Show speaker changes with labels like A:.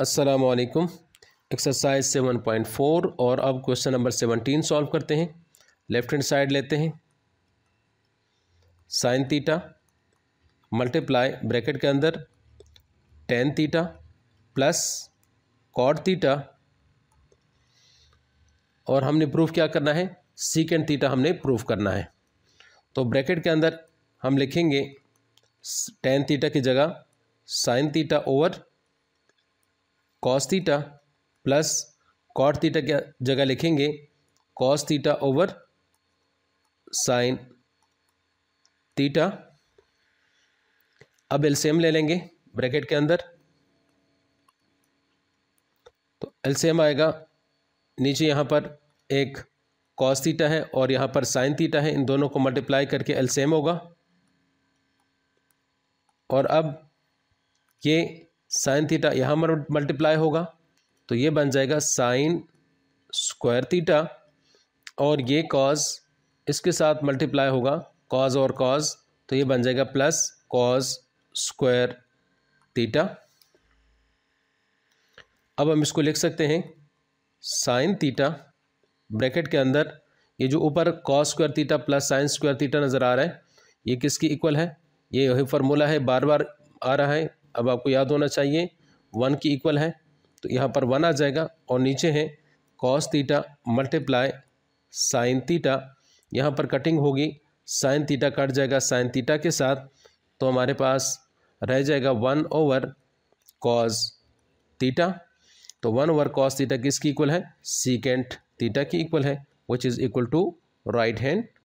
A: असलकुम exercise seven point four और अब क्वेश्चन नंबर सेवनटीन सॉल्व करते हैं लेफ्ट हैंड साइड लेते हैं साइन थीटा मल्टीप्लाई ब्रैकेट के अंदर tan theta plus cot theta और हमने प्रूफ क्या करना है सीकेंड थीटा हमने प्रूफ करना है तो ब्रैकेट के अंदर हम लिखेंगे टेन थीटा की जगह sine theta over cos theta plus cot theta क्या जगह लिखेंगे cos theta over sine theta अब एलसीएम ले लेंगे ब्रैकेट के अंदर तो एलसीएम आएगा नीचे यहाँ पर एक कॉस थीटा है और यहाँ पर साइन थीटा है इन दोनों को मल्टीप्लाई करके एलसीएम होगा और अब ये साइन थीटा यहाँ मल्टीप्लाई होगा तो ये बन जाएगा साइन स्क्वायर थीटा और ये कॉज इसके साथ मल्टीप्लाई होगा कॉज और कॉज तो ये बन जाएगा प्लस कॉज स्क्वायर थीटा अब हम इसको लिख सकते हैं साइन थीटा ब्रैकेट के अंदर ये जो ऊपर cos square theta plus sine square theta नज़र आ रहा है ये किसकी इक्वल है ये वही फार्मूला है बार बार आ रहा है अब आपको याद होना चाहिए वन की इक्वल है तो यहाँ पर वन आ जाएगा और नीचे है cos theta multiply sine theta यहाँ पर कटिंग होगी साइन थीटा कट जाएगा साइन थीटा के साथ तो हमारे पास रह जाएगा वन ओवर कॉस थीटा तो वन ओवर कॉस थीटा किसकी इक्वल है सीकेंट थीटा की इक्वल है which is equal to right hand